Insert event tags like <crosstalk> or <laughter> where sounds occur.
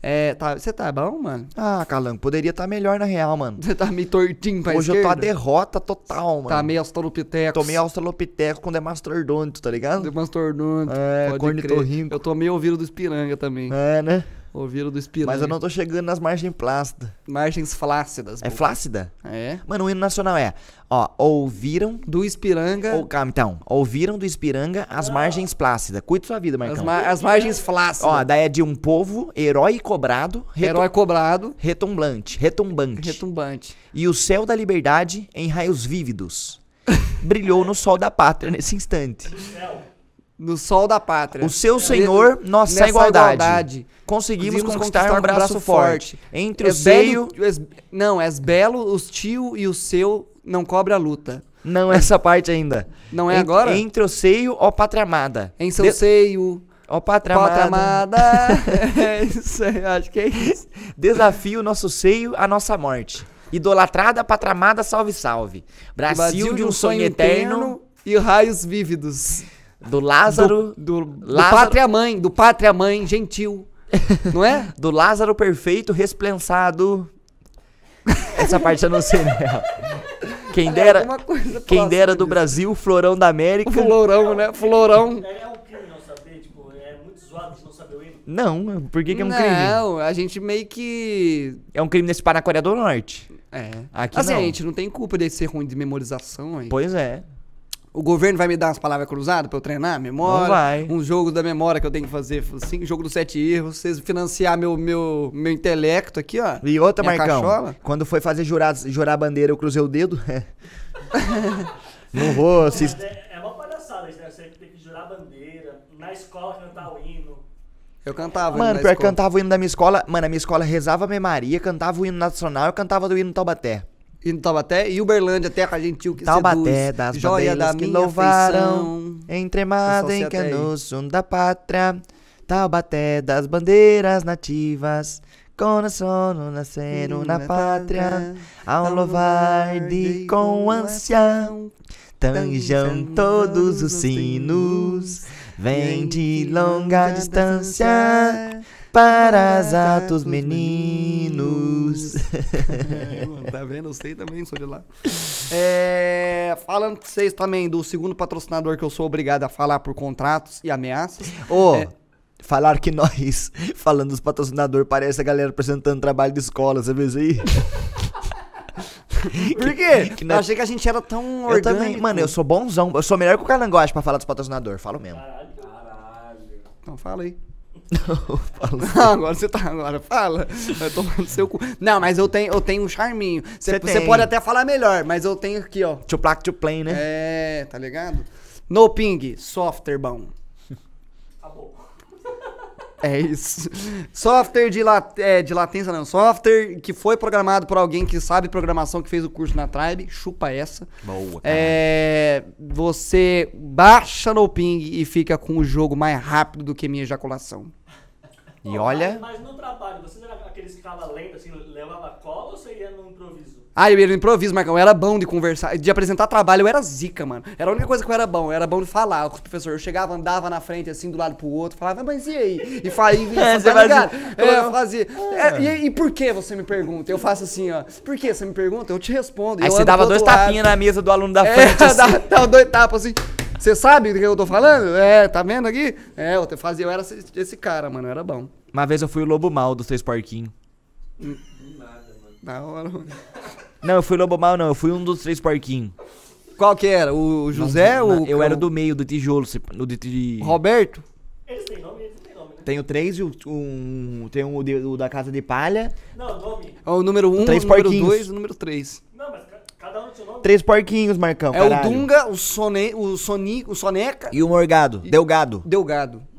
É, tá, você tá bom, mano? Ah, Calango, poderia estar tá melhor na real, mano. Você tá meio tortinho pra Hoje esquerda? eu tô a derrota total, tá mano. Tá meio australopiteco. Tomei australopiteco com demastrodonto, tá ligado? Demastrodonto. É, cornitorrinco. Eu tô meio ouvido do espiranga também. É, né? Ouviram do espiranga. Mas eu não tô chegando nas margens plácidas. Margens flácidas. É flácida? É. Mano, o hino nacional é. Ó, ouviram. Do Espiranga. Ou, calma, então. Ouviram do Espiranga as ah. margens plácidas. Cuide sua vida, Marcão. As, ma as margens flácidas. Ó, daí é de um povo, herói cobrado. Herói cobrado. Retumblante. Retumbante. Retumbante. E o céu da liberdade em raios vívidos. <laughs> brilhou no sol da pátria nesse instante. Céu no sol da pátria. O seu Senhor, nossa Nessa igualdade. igualdade. Conseguimos, Conseguimos conquistar, conquistar, um braço, braço forte. forte. Entre é, é o seio... não, és belo, os tio e o seu não cobra a luta. Não, é essa parte ainda. Não é agora? Entre o seio, ó pátria amada. Em seu De... seio... Ó pátria amada. <laughs> é isso aí, acho que é isso. Desafio nosso seio, a nossa morte. Idolatrada, patramada, salve, salve. Brasil, Brasil de um, um sonho, sonho eterno, eterno e raios vívidos. Do Lázaro. Do, do, Lázaro, do Pátria Mãe, do Pátria Mãe gentil. não é? <laughs> Do Lázaro perfeito, resplensado. Essa parte eu não sei, né? Quem é dera, é quem dera do Brasil, Florão da América. Florão, né? Florão. É, é um crime não saber, tipo, é muito zoado não saber o Não, por que, que é um não, crime? Não, a gente meio que. É um crime nesse Paraná Coreia do Norte. É. Aqui assim, não. a gente não tem culpa de ser ruim de memorização, hein? Pois é. O governo vai me dar umas palavras cruzadas para eu treinar a memória? Não vai. Um jogo da memória que eu tenho que fazer, assim, jogo dos sete erros, vocês financiar meu, meu, meu intelecto aqui, ó. E outra, Marcão, cachola. quando foi fazer jurar, jurar a bandeira, eu cruzei o dedo. <laughs> É. Não vou... É, se... é, é uma palhaçada isso, né? Você tem que jurar a bandeira, na escola cantar o hino. Eu cantava Mano, pior que cantava o hino da minha escola. Mano, a minha escola rezava a Maria, cantava o hino nacional, eu cantava do hino Taubaté em Taubaté e Uberlândia, terra gentil que Taubaté seduz, das joia da que minha louvaram, entremada em canoço da pátria, Taubaté das bandeiras nativas, com nascendo hum, na né, tá, pátria, ao né. louvar de com ânsia, tanjam todos os sinos, vem de longa distância, para os meninos. é, <laughs> tá vendo? Eu sei também, sou de lá. É, falando de vocês também do segundo patrocinador que eu sou obrigado a falar por contratos e ameaças. Ô, oh, é, falar que nós, <laughs> falando dos patrocinadores, parece a galera apresentando trabalho de escola, você vê isso aí? <laughs> Por quê? Que, que eu achei que a gente era tão orgânico. Eu também, mano, eu sou bonzão. Eu sou melhor que o Calangote pra falar dos patrocinadores, falo mesmo. Caralho, caralho. Então fala aí. Não, <laughs> agora você tá. Agora fala. Vai tomar no seu cu. Não, mas eu tenho, eu tenho um charminho. Você, pode até falar melhor, mas eu tenho aqui, ó. To plaque to play, né? É, tá ligado? No ping, software bom. Acabou. É isso. Software de, lat é, de latência, não. Software que foi programado por alguém que sabe programação, que fez o curso na Tribe. Chupa essa. Boa. É, você baixa no ping e fica com o jogo mais rápido do que minha ejaculação. E olha. Mas, mas, no trabalho, vocês era aqueles que ficava lendo, assim, levava cola ou você ia no improviso? Ah, eu ia no improviso, Marcão. Eu era bom de conversar, de apresentar trabalho, eu era zica, mano. Era a única coisa que eu era bom. Eu era bom de falar com os professores. Eu chegava, andava na frente, assim, do lado pro outro, falava, mas e aí? E falava, e, <laughs> é, tá você tá <laughs> É, eu fazia. É. é, e, e, por que você me pergunta? Eu faço assim, ó. Por que você me pergunta? Eu te respondo. Aí você dava dois tapinhas na mesa do aluno da é, frente. É, <laughs> assim. dava, dava dois tapas assim. Você sabe do que eu tô falando? É, tá vendo aqui? É, eu fazia, eu era esse, esse cara, mano, era bom. Uma vez eu fui o lobo mal dos três porquinhos. Hum. Da hora, mano. Não, eu fui lobo mal, não, eu fui um dos três porquinhos. Qual que era? O José ou. Eu era do meio, do tijolo, no de, Roberto? Eles têm nome, eles não têm nome, né? Tenho três e o- um. Tem um o da casa de palha. Não, nome. o número um, o Três número Dois e o número três. Três porquinhos, Marcão. É caralho. o Dunga, o, Sone, o, Soni, o Soneca. E o Morgado. E... Delgado. Delgado.